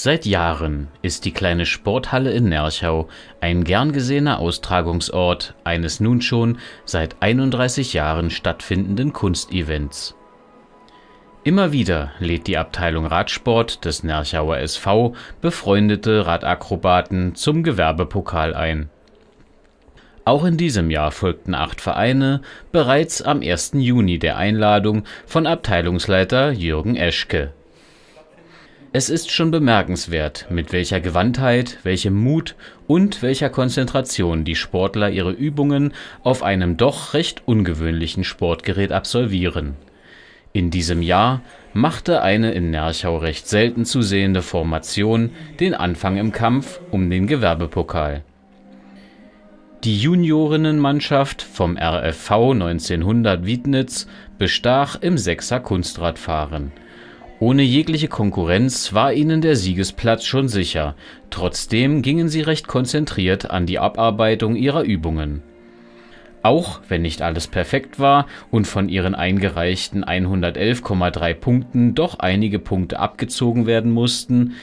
Seit Jahren ist die kleine Sporthalle in Nerchau ein gern gesehener Austragungsort eines nun schon seit 31 Jahren stattfindenden Kunstevents. Immer wieder lädt die Abteilung Radsport des Nerchauer SV befreundete Radakrobaten zum Gewerbepokal ein. Auch in diesem Jahr folgten acht Vereine bereits am 1. Juni der Einladung von Abteilungsleiter Jürgen Eschke. Es ist schon bemerkenswert, mit welcher Gewandtheit, welchem Mut und welcher Konzentration die Sportler ihre Übungen auf einem doch recht ungewöhnlichen Sportgerät absolvieren. In diesem Jahr machte eine in Nerchau recht selten zu sehende Formation den Anfang im Kampf um den Gewerbepokal. Die Juniorinnenmannschaft vom RFV 1900 Wiednitz bestach im Sechser Kunstradfahren – ohne jegliche Konkurrenz war ihnen der Siegesplatz schon sicher, trotzdem gingen sie recht konzentriert an die Abarbeitung ihrer Übungen. Auch wenn nicht alles perfekt war und von ihren eingereichten 111,3 Punkten doch einige Punkte abgezogen werden mussten,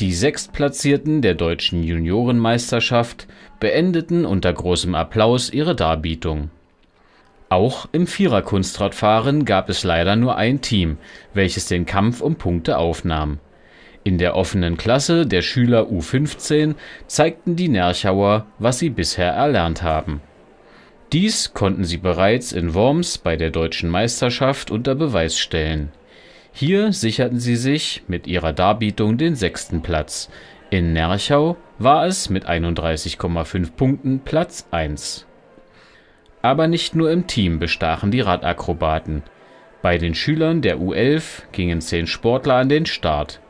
die Sechstplatzierten der deutschen Juniorenmeisterschaft beendeten unter großem Applaus ihre Darbietung. Auch im Viererkunstradfahren gab es leider nur ein Team, welches den Kampf um Punkte aufnahm. In der offenen Klasse der Schüler U15 zeigten die Nerchauer, was sie bisher erlernt haben. Dies konnten sie bereits in Worms bei der deutschen Meisterschaft unter Beweis stellen. Hier sicherten sie sich mit ihrer Darbietung den sechsten Platz. In Nerchau war es mit 31,5 Punkten Platz 1. Aber nicht nur im Team bestachen die Radakrobaten. Bei den Schülern der U11 gingen zehn Sportler an den Start.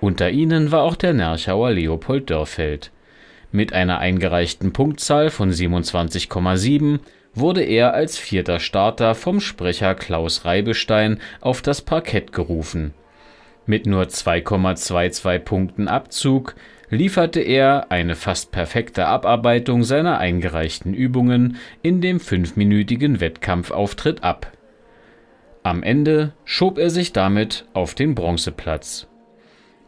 Unter ihnen war auch der Nerchauer Leopold Dörfeld. Mit einer eingereichten Punktzahl von 27,7 wurde er als vierter Starter vom Sprecher Klaus Reibestein auf das Parkett gerufen mit nur 2,22 Punkten Abzug lieferte er eine fast perfekte Abarbeitung seiner eingereichten Übungen in dem fünfminütigen Wettkampfauftritt ab. Am Ende schob er sich damit auf den Bronzeplatz.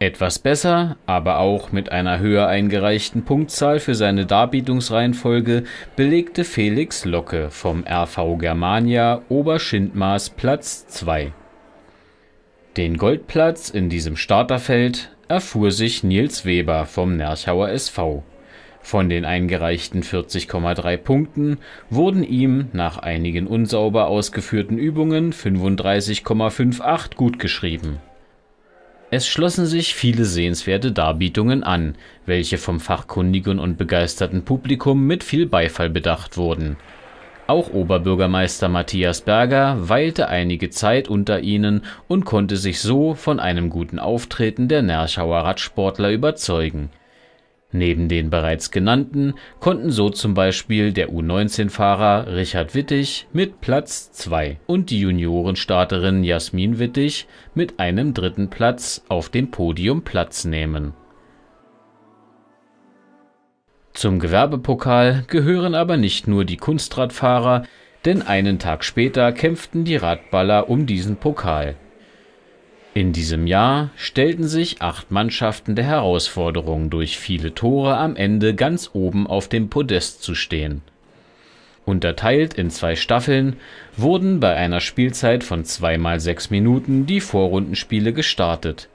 Etwas besser, aber auch mit einer höher eingereichten Punktzahl für seine Darbietungsreihenfolge belegte Felix Locke vom RV Germania Oberschindmaß Platz 2. Den Goldplatz in diesem Starterfeld erfuhr sich Nils Weber vom Nerchauer SV. Von den eingereichten 40,3 Punkten wurden ihm nach einigen unsauber ausgeführten Übungen 35,58 gutgeschrieben. Es schlossen sich viele sehenswerte Darbietungen an, welche vom fachkundigen und begeisterten Publikum mit viel Beifall bedacht wurden auch Oberbürgermeister Matthias Berger weilte einige Zeit unter ihnen und konnte sich so von einem guten Auftreten der Nerschauer Radsportler überzeugen. Neben den bereits genannten konnten so zum Beispiel der U19-Fahrer Richard Wittig mit Platz 2 und die Juniorenstarterin Jasmin Wittig mit einem dritten Platz auf dem Podium Platz nehmen zum Gewerbepokal gehören aber nicht nur die Kunstradfahrer, denn einen Tag später kämpften die Radballer um diesen Pokal. In diesem Jahr stellten sich acht Mannschaften der Herausforderung, durch viele Tore am Ende ganz oben auf dem Podest zu stehen. Unterteilt in zwei Staffeln wurden bei einer Spielzeit von zweimal sechs Minuten die Vorrundenspiele gestartet.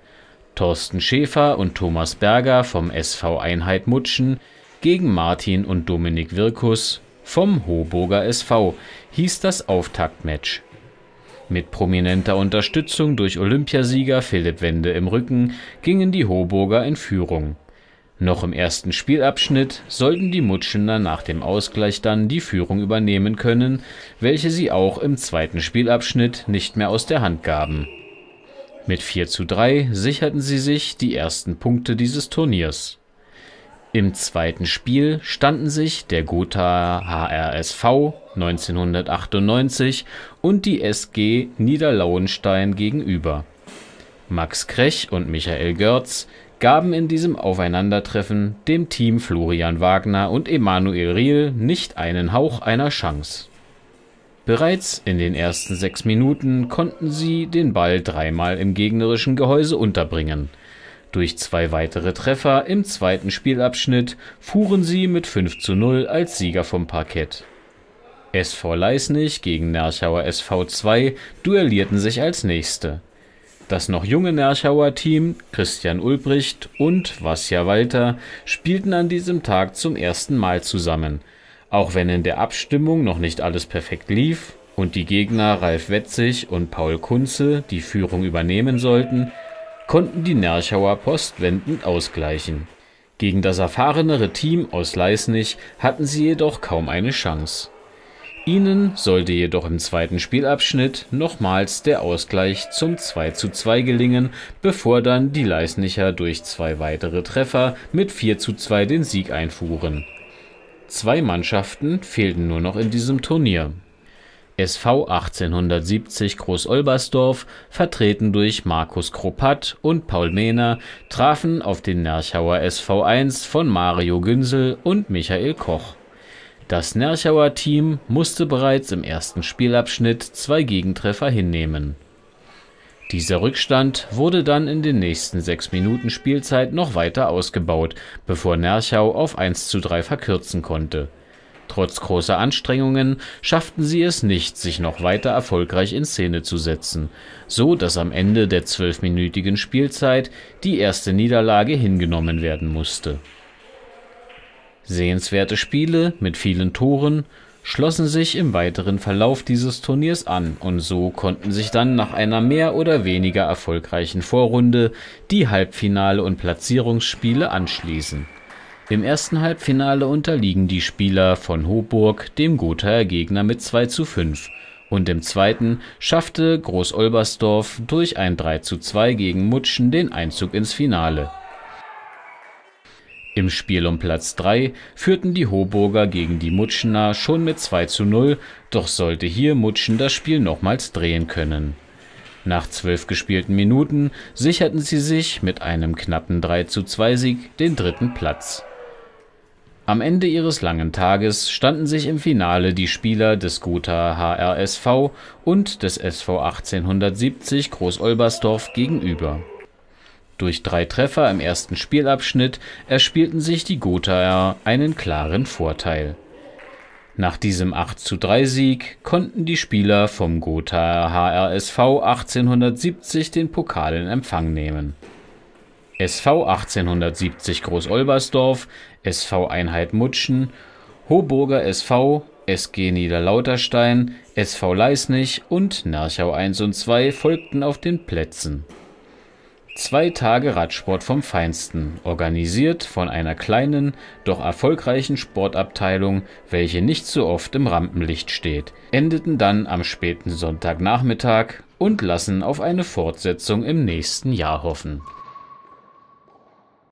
Thorsten Schäfer und Thomas Berger vom SV Einheit Mutschen gegen Martin und Dominik Wirkus vom Hoburger SV hieß das Auftaktmatch. Mit prominenter Unterstützung durch Olympiasieger Philipp Wende im Rücken gingen die Hoburger in Führung. Noch im ersten Spielabschnitt sollten die Mutschener nach dem Ausgleich dann die Führung übernehmen können, welche sie auch im zweiten Spielabschnitt nicht mehr aus der Hand gaben. Mit 4 zu 3 sicherten sie sich die ersten Punkte dieses Turniers. Im zweiten Spiel standen sich der Gothaer HRSV 1998 und die SG Niederlauenstein gegenüber. Max Krech und Michael Görz gaben in diesem Aufeinandertreffen dem Team Florian Wagner und Emanuel Riel nicht einen Hauch einer Chance. Bereits in den ersten sechs Minuten konnten sie den Ball dreimal im gegnerischen Gehäuse unterbringen – durch zwei weitere Treffer im zweiten Spielabschnitt fuhren sie mit 5 zu 0 als Sieger vom Parkett. SV Leisnig gegen Nerchauer SV 2 duellierten sich als Nächste. Das noch junge Nerchauer Team, Christian Ulbricht und Vasja Walter, spielten an diesem Tag zum ersten Mal zusammen. Auch wenn in der Abstimmung noch nicht alles perfekt lief und die Gegner Ralf Wetzig und Paul Kunze die Führung übernehmen sollten, konnten die Nerschauer postwendend ausgleichen. Gegen das erfahrenere Team aus Leißnig hatten sie jedoch kaum eine Chance. Ihnen sollte jedoch im zweiten Spielabschnitt nochmals der Ausgleich zum 2:2 gelingen, bevor dann die Leißnicher durch zwei weitere Treffer mit 4:2 den Sieg einfuhren. Zwei Mannschaften fehlten nur noch in diesem Turnier. SV 1870 Groß-Olbersdorf, vertreten durch Markus Kroppath und Paul Mehner, trafen auf den Nerchauer SV 1 von Mario Günsel und Michael Koch. Das Nerchauer Team musste bereits im ersten Spielabschnitt zwei Gegentreffer hinnehmen. Dieser Rückstand wurde dann in den nächsten sechs Minuten Spielzeit noch weiter ausgebaut, bevor Nerchau auf 1:3 verkürzen konnte. Trotz großer Anstrengungen schafften sie es nicht, sich noch weiter erfolgreich in Szene zu setzen, so dass am Ende der zwölfminütigen Spielzeit die erste Niederlage hingenommen werden musste. Sehenswerte Spiele mit vielen Toren schlossen sich im weiteren Verlauf dieses Turniers an und so konnten sich dann nach einer mehr oder weniger erfolgreichen Vorrunde die Halbfinale und Platzierungsspiele anschließen. Im ersten Halbfinale unterliegen die Spieler von Hoburg dem Gothaer Gegner mit 2 zu 5. und im zweiten schaffte Groß-Olbersdorf durch ein 3 zu 2 gegen Mutschen den Einzug ins Finale. Im Spiel um Platz 3 führten die Hoburger gegen die Mutschener schon mit 2 zu 0, doch sollte hier Mutschen das Spiel nochmals drehen können. Nach zwölf gespielten Minuten sicherten sie sich mit einem knappen 3 zu 2 sieg den dritten Platz am Ende ihres langen Tages standen sich im Finale die Spieler des Gothaer HRSV und des SV 1870 Groß-Olbersdorf gegenüber. Durch drei Treffer im ersten Spielabschnitt erspielten sich die Gothaer einen klaren Vorteil. Nach diesem 8 zu 3 Sieg konnten die Spieler vom Gothaer HRSV 1870 den Pokal in Empfang nehmen SV 1870 Groß-Olbersdorf, SV Einheit Mutschen, Hoburger SV, SG Niederlauterstein, SV Leisnig und Nerchau 1 und 2 folgten auf den Plätzen. Zwei Tage Radsport vom Feinsten, organisiert von einer kleinen, doch erfolgreichen Sportabteilung, welche nicht so oft im Rampenlicht steht, endeten dann am späten Sonntagnachmittag und lassen auf eine Fortsetzung im nächsten Jahr hoffen.